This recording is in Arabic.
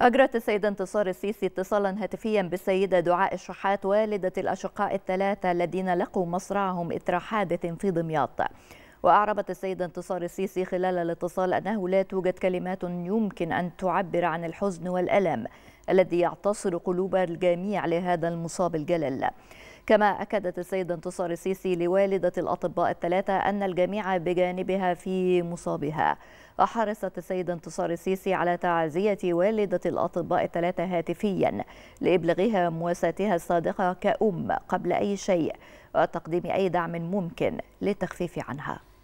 أجرت السيدة انتصار السيسي اتصالا هاتفيا بالسيدة دعاء الشحات والدة الأشقاء الثلاثة الذين لقوا مصرعهم إثر حادث في دمياط وأعربت السيدة انتصار السيسي خلال الاتصال أنه لا توجد كلمات يمكن أن تعبر عن الحزن والألم الذي يعتصر قلوب الجميع لهذا المصاب الجلل كما أكدت السيدة انتصار السيسي لوالدة الأطباء الثلاثة أن الجميع بجانبها في مصابها وحرصت السيدة انتصار السيسي على تعزية والدة الأطباء الثلاثة هاتفيا لإبلاغها مواساتها الصادقة كأم قبل أي شيء وتقديم أي دعم ممكن للتخفيف عنها